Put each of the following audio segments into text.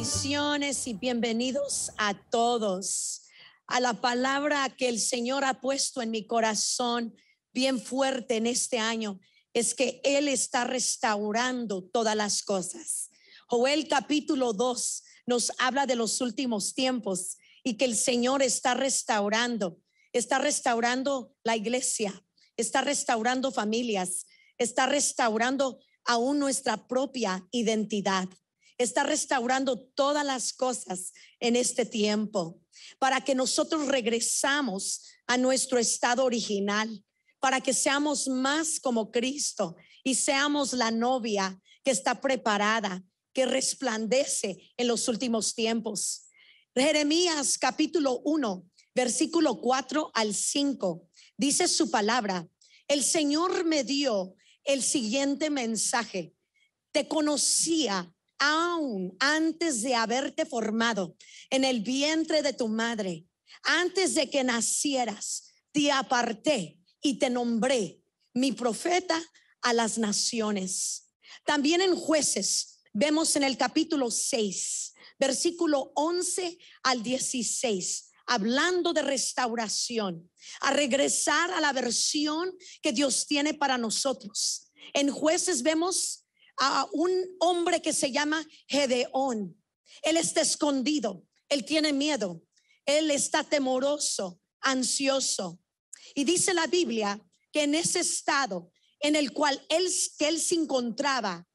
Bendiciones y bienvenidos a todos a la palabra que el Señor ha puesto en mi corazón bien fuerte en este año. Es que Él está restaurando todas las cosas. Joel capítulo 2 nos habla de los últimos tiempos y que el Señor está restaurando. Está restaurando la iglesia, está restaurando familias, está restaurando aún nuestra propia identidad está restaurando todas las cosas en este tiempo, para que nosotros regresamos a nuestro estado original, para que seamos más como Cristo y seamos la novia que está preparada, que resplandece en los últimos tiempos. Jeremías capítulo 1, versículo 4 al 5, dice su palabra, el Señor me dio el siguiente mensaje, te conocía aún antes de haberte formado en el vientre de tu madre, antes de que nacieras, te aparté y te nombré mi profeta a las naciones. También en jueces vemos en el capítulo 6, versículo 11 al 16 hablando de restauración, a regresar a la versión que Dios tiene para nosotros. En jueces vemos a un hombre que se llama Gedeón. Él está escondido, él tiene miedo, él está temoroso, ansioso. Y dice la Biblia que en ese estado en el cual él, que él se encontraba,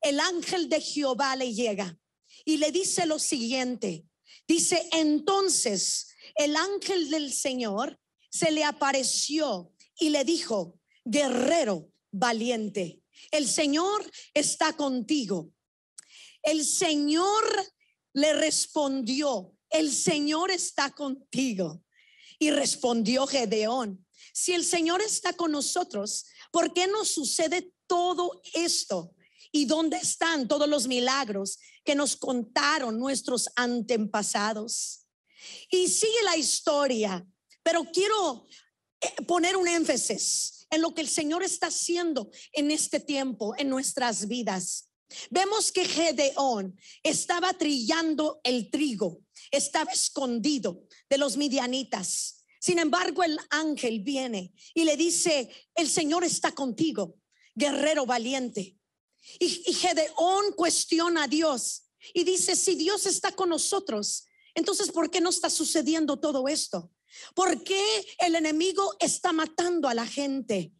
el ángel de Jehová le llega y le dice lo siguiente. Dice, entonces el ángel del Señor se le apareció y le dijo, guerrero valiente. El Señor está contigo. El Señor le respondió, el Señor está contigo. Y respondió Gedeón, si el Señor está con nosotros, ¿por qué nos sucede todo esto? ¿Y dónde están todos los milagros que nos contaron nuestros antepasados? Y sigue la historia, pero quiero eh, poner un énfasis en lo que el Señor está haciendo en este tiempo, en nuestras vidas. Vemos que Gedeón estaba trillando el trigo, estaba escondido de los midianitas. Sin embargo, el ángel viene y le dice, el Señor está contigo, guerrero valiente. Y, Gedeón cuestiona a Dios y dice, si Dios está con nosotros, entonces, ¿por qué no está sucediendo todo esto? ¿Por qué el enemigo está matando a la gente?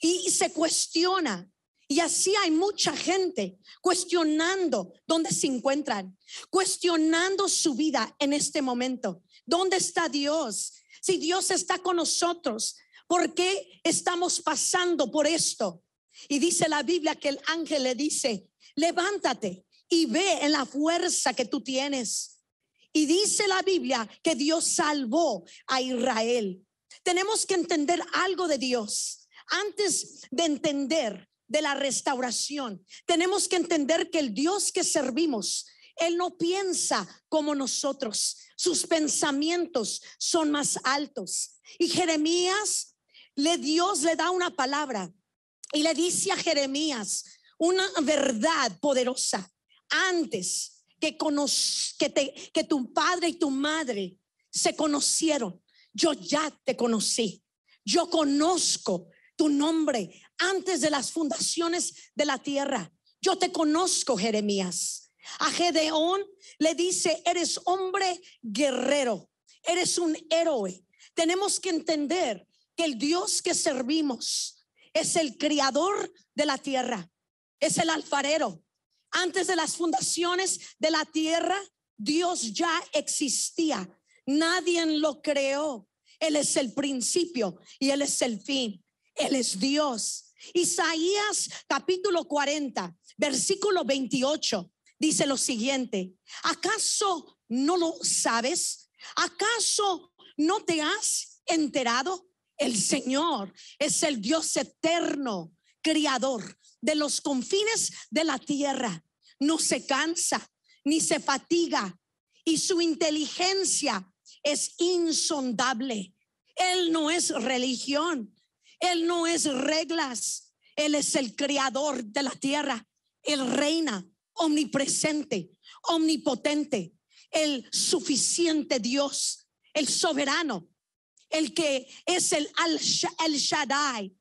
Y se cuestiona. Y así hay mucha gente cuestionando dónde se encuentran, cuestionando su vida en este momento. ¿Dónde está Dios? Si Dios está con nosotros, ¿por qué estamos pasando por esto? Y dice la Biblia que el ángel le dice, levántate y ve en la fuerza que tú tienes y dice la Biblia que Dios salvó a Israel. Tenemos que entender algo de Dios antes de entender de la restauración. Tenemos que entender que el Dios que servimos, Él no piensa como nosotros. Sus pensamientos son más altos. Y Jeremías, le Dios le da una palabra y le dice a Jeremías una verdad poderosa. Antes que, que, te, que tu padre y tu madre se conocieron. Yo ya te conocí. Yo conozco tu nombre antes de las fundaciones de la tierra. Yo te conozco, Jeremías. A Gedeón le dice, eres hombre guerrero, eres un héroe. Tenemos que entender que el Dios que servimos es el creador de la tierra, es el alfarero, antes de las fundaciones de la tierra, Dios ya existía. Nadie lo creó. Él es el principio y Él es el fin. Él es Dios. Isaías capítulo 40, versículo 28, dice lo siguiente. ¿Acaso no lo sabes? ¿Acaso no te has enterado? El Señor es el Dios eterno, creador de los confines de la tierra no se cansa ni se fatiga y su inteligencia es insondable. Él no es religión, él no es reglas, él es el creador de la tierra, el reina omnipresente, omnipotente, el suficiente Dios, el soberano, el que es el Al el Shaddai.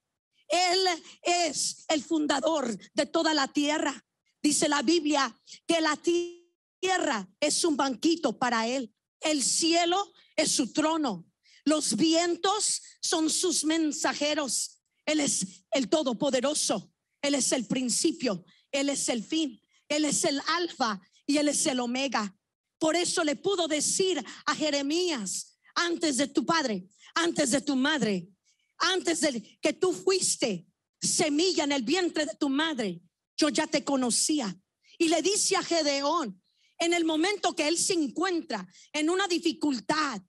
Él es el fundador de toda la tierra. Dice la Biblia que la tierra es un banquito para él. El cielo es su trono. Los vientos son sus mensajeros. Él es el todopoderoso. Él es el principio. Él es el fin. Él es el alfa y él es el omega. Por eso le pudo decir a Jeremías, antes de tu padre, antes de tu madre, antes de que tú fuiste semilla en el vientre de tu madre, yo ya te conocía. Y le dice a Gedeón, en el momento que él se encuentra en una dificultad,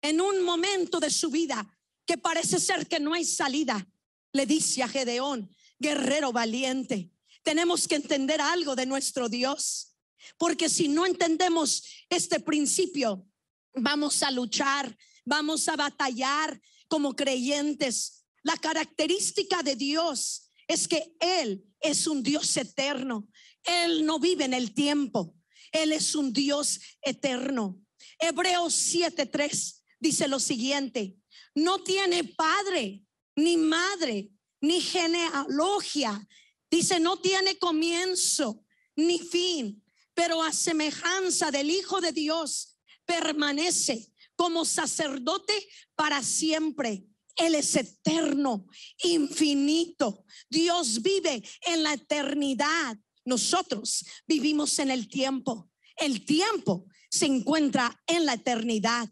en un momento de su vida que parece ser que no hay salida, le dice a Gedeón, guerrero valiente, tenemos que entender algo de nuestro Dios, porque si no entendemos este principio, vamos a luchar, vamos a batallar como creyentes. La característica de Dios es que Él es un Dios eterno. Él no vive en el tiempo. Él es un Dios eterno. Hebreos 7:3 dice lo siguiente, no tiene padre, ni madre, ni genealogía. Dice, no tiene comienzo, ni fin, pero a semejanza del Hijo de Dios permanece como sacerdote para siempre. Él es eterno, infinito. Dios vive en la eternidad. Nosotros vivimos en el tiempo. El tiempo se encuentra en la eternidad.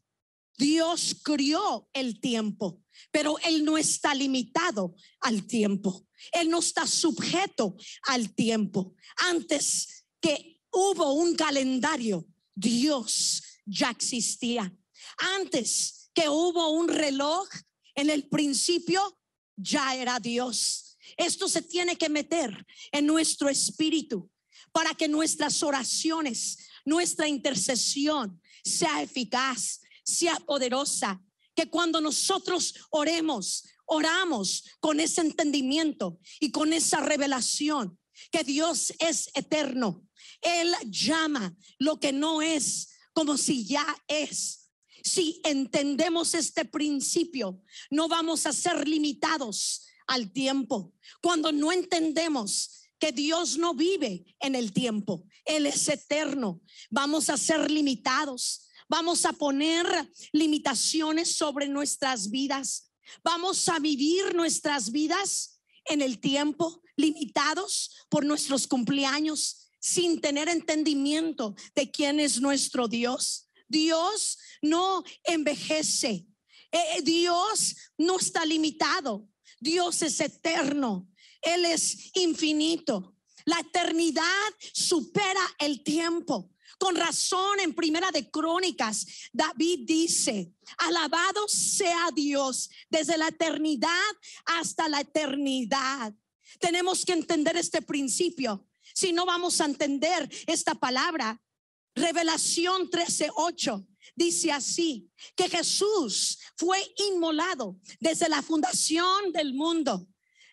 Dios crió el tiempo, pero Él no está limitado al tiempo. Él no está sujeto al tiempo. Antes que hubo un calendario, Dios ya existía. Antes que hubo un reloj, en el principio ya era Dios. Esto se tiene que meter en nuestro espíritu para que nuestras oraciones, nuestra intercesión sea eficaz, sea poderosa. Que cuando nosotros oremos, oramos con ese entendimiento y con esa revelación que Dios es eterno. Él llama lo que no es como si ya es. Si entendemos este principio, no vamos a ser limitados al tiempo. Cuando no entendemos que Dios no vive en el tiempo, Él es eterno, vamos a ser limitados. Vamos a poner limitaciones sobre nuestras vidas. Vamos a vivir nuestras vidas en el tiempo, limitados por nuestros cumpleaños, sin tener entendimiento de quién es nuestro Dios. Dios no envejece. Eh, eh, Dios no está limitado. Dios es eterno. Él es infinito. La eternidad supera el tiempo. Con razón en Primera de Crónicas, David dice, alabado sea Dios desde la eternidad hasta la eternidad. Tenemos que entender este principio. Si no vamos a entender esta palabra, Revelación 13:8 dice así, que Jesús fue inmolado desde la fundación del mundo.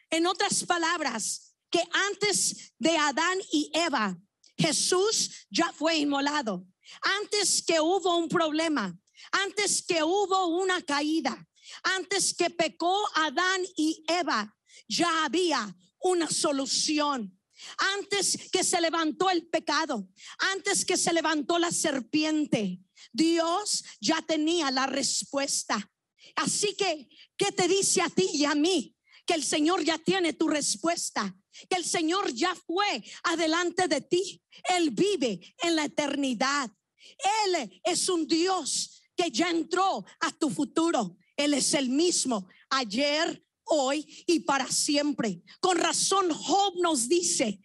En otras palabras, que antes de Adán y Eva, Jesús ya fue inmolado. Antes que hubo un problema, antes que hubo una caída, antes que pecó Adán y Eva, ya había una solución antes que se levantó el pecado, antes que se levantó la serpiente, Dios ya tenía la respuesta. Así que, ¿qué te dice a ti y a mí? Que el Señor ya tiene tu respuesta, que el Señor ya fue adelante de ti. Él vive en la eternidad. Él es un Dios que ya entró a tu futuro. Él es el mismo ayer, hoy y para siempre. Con razón Job nos dice,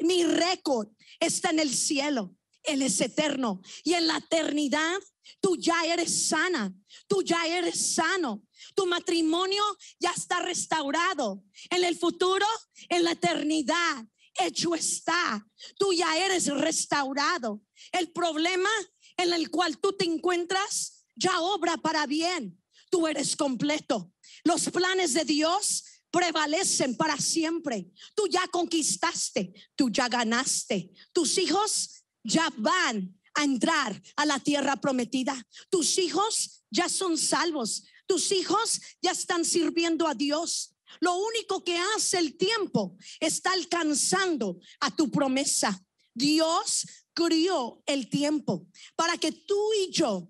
mi récord está en el cielo, Él es eterno y en la eternidad tú ya eres sana, tú ya eres sano, tu matrimonio ya está restaurado, en el futuro, en la eternidad. Hecho está, tú ya eres restaurado. El problema en el cual tú te encuentras ya obra para bien. Tú eres completo, los planes de Dios prevalecen para siempre. Tú ya conquistaste, tú ya ganaste. Tus hijos ya van a entrar a la tierra prometida. Tus hijos ya son salvos. Tus hijos ya están sirviendo a Dios. Lo único que hace el tiempo está alcanzando a tu promesa. Dios crió el tiempo para que tú y yo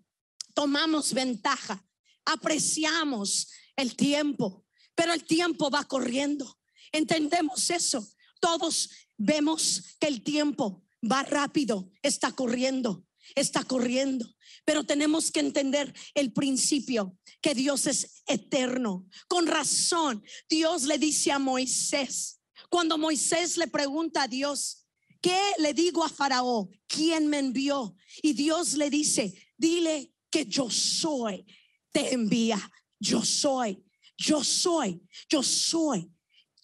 tomamos ventaja, apreciamos el tiempo, pero el tiempo va corriendo. Entendemos eso. Todos vemos que el tiempo va rápido, está corriendo, está corriendo. Pero tenemos que entender el principio, que Dios es eterno. Con razón, Dios le dice a Moisés, cuando Moisés le pregunta a Dios, ¿qué le digo a Faraón? ¿Quién me envió? Y Dios le dice, dile que yo soy, te envía. Yo soy, yo soy, yo soy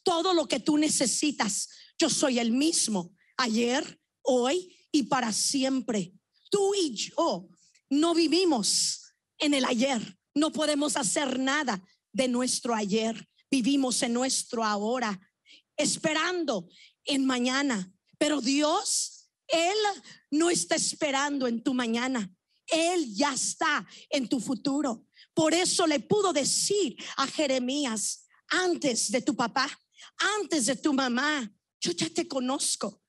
todo lo que tú necesitas. Yo soy el mismo ayer, hoy y para siempre. Tú y yo no vivimos en el ayer. No podemos hacer nada de nuestro ayer. Vivimos en nuestro ahora, esperando en mañana. Pero Dios, Él no está esperando en tu mañana. Él ya está en tu futuro. Por eso le pudo decir a Jeremías, antes de tu papá, antes de tu mamá, yo ya te conozco.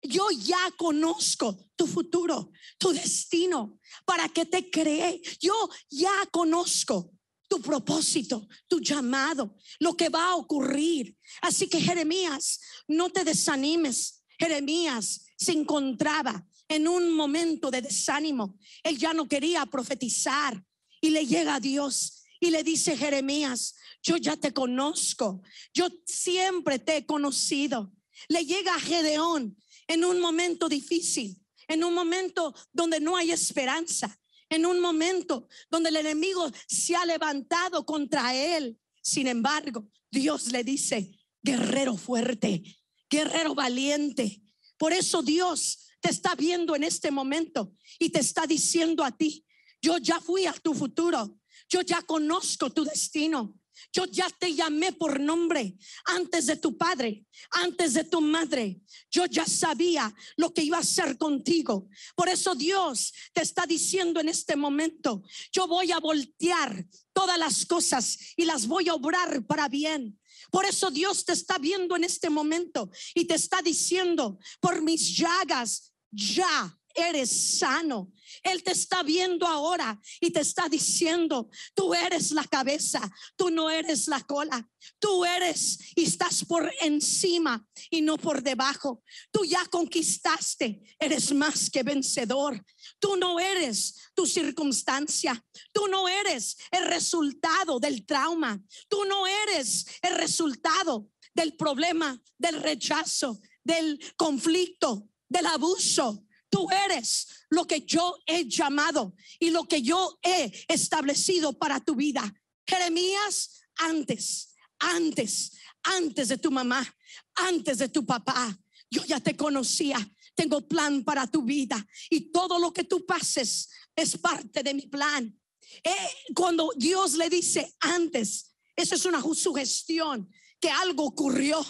Yo ya conozco tu futuro, tu destino, para que te cree, Yo ya conozco tu propósito, tu llamado, lo que va a ocurrir. Así que Jeremías, no te desanimes. Jeremías se encontraba en un momento de desánimo. Él ya no quería profetizar y le llega a Dios y le dice Jeremías, yo ya te conozco, yo siempre te he conocido. Le llega a Gedeón en un momento difícil, en un momento donde no hay esperanza, en un momento donde el enemigo se ha levantado contra él. Sin embargo, Dios le dice, guerrero fuerte, guerrero valiente. Por eso Dios te está viendo en este momento y te está diciendo a ti, yo ya fui a tu futuro. Yo ya conozco tu destino. Yo ya te llamé por nombre antes de tu padre, antes de tu madre. Yo ya sabía lo que iba a hacer contigo. Por eso Dios te está diciendo en este momento, yo voy a voltear todas las cosas y las voy a obrar para bien. Por eso Dios te está viendo en este momento y te está diciendo, por mis llagas ya eres sano. Él te está viendo ahora y te está diciendo, tú eres la cabeza, tú no eres la cola, tú eres y estás por encima y no por debajo. Tú ya conquistaste, eres más que vencedor. Tú no eres tu circunstancia, tú no eres el resultado del trauma, tú no eres el resultado del problema, del rechazo, del conflicto, del abuso, Tú eres lo que yo he llamado y lo que yo he establecido para tu vida. Jeremías, antes, antes, antes de tu mamá, antes de tu papá, yo ya te conocía. Tengo plan para tu vida y todo lo que tú pases es parte de mi plan. Eh, cuando Dios le dice antes, eso es una sugestión que algo ocurrió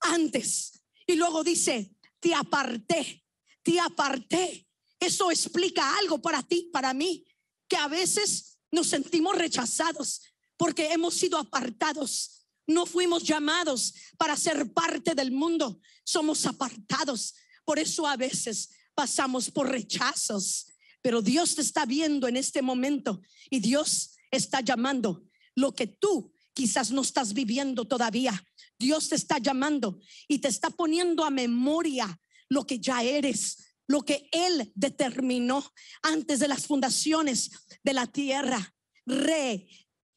antes. Y luego dice, te aparté te aparté. Eso explica algo para ti, para mí, que a veces nos sentimos rechazados porque hemos sido apartados. No fuimos llamados para ser parte del mundo, somos apartados. Por eso a veces pasamos por rechazos, pero Dios te está viendo en este momento y Dios está llamando lo que tú quizás no estás viviendo todavía. Dios te está llamando y te está poniendo a memoria lo que ya eres, lo que Él determinó antes de las fundaciones de la tierra. Re,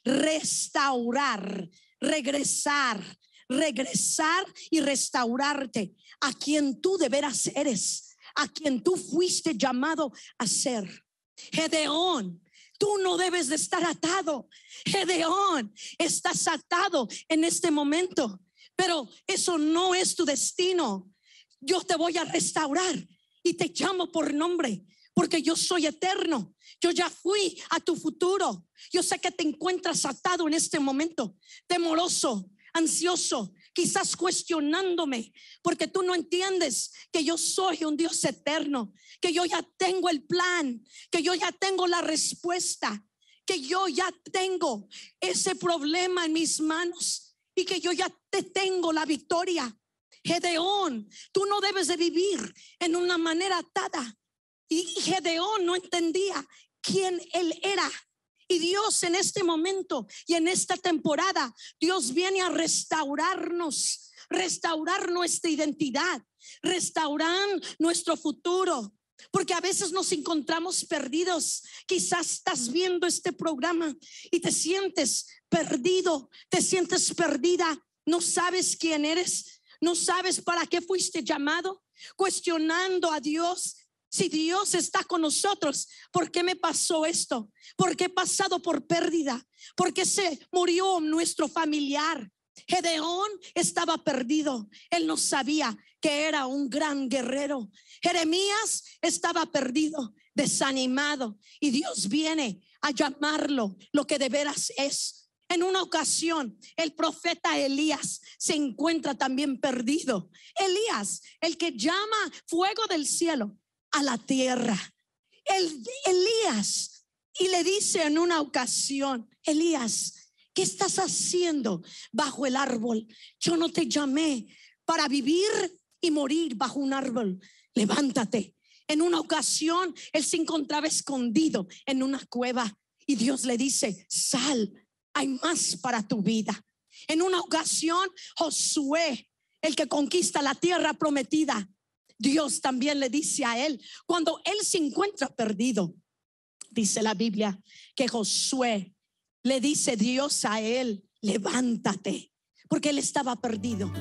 restaurar, regresar, regresar y restaurarte a quien tú deberás eres, a quien tú fuiste llamado a ser. Gedeón, Tú no debes de estar atado. Gedeón, estás atado en este momento, pero eso no es tu destino yo te voy a restaurar y te llamo por nombre, porque yo soy eterno. Yo ya fui a tu futuro. Yo sé que te encuentras atado en este momento, temoroso, ansioso, quizás cuestionándome, porque tú no entiendes que yo soy un Dios eterno, que yo ya tengo el plan, que yo ya tengo la respuesta, que yo ya tengo ese problema en mis manos y que yo ya te tengo la victoria. Gedeón, tú no debes de vivir en una manera atada. Y Gedeón no entendía quién él era. Y Dios en este momento y en esta temporada, Dios viene a restaurarnos, restaurar nuestra identidad, restaurar nuestro futuro. Porque a veces nos encontramos perdidos. Quizás estás viendo este programa y te sientes perdido, te sientes perdida, no sabes quién eres, ¿No sabes para qué fuiste llamado? Cuestionando a Dios. Si Dios está con nosotros, ¿por qué me pasó esto? ¿Por qué he pasado por pérdida? ¿Por qué se murió nuestro familiar? Gedeón estaba perdido. Él no sabía que era un gran guerrero. Jeremías estaba perdido, desanimado. Y Dios viene a llamarlo lo que de veras es en una ocasión, el profeta Elías se encuentra también perdido. Elías, el que llama fuego del cielo a la tierra. El, Elías, y le dice en una ocasión, Elías, ¿qué estás haciendo bajo el árbol? Yo no te llamé para vivir y morir bajo un árbol. Levántate. En una ocasión, él se encontraba escondido en una cueva y Dios le dice, sal hay más para tu vida. En una ocasión, Josué, el que conquista la tierra prometida, Dios también le dice a él, cuando él se encuentra perdido, dice la Biblia, que Josué le dice Dios a él, levántate, porque él estaba perdido.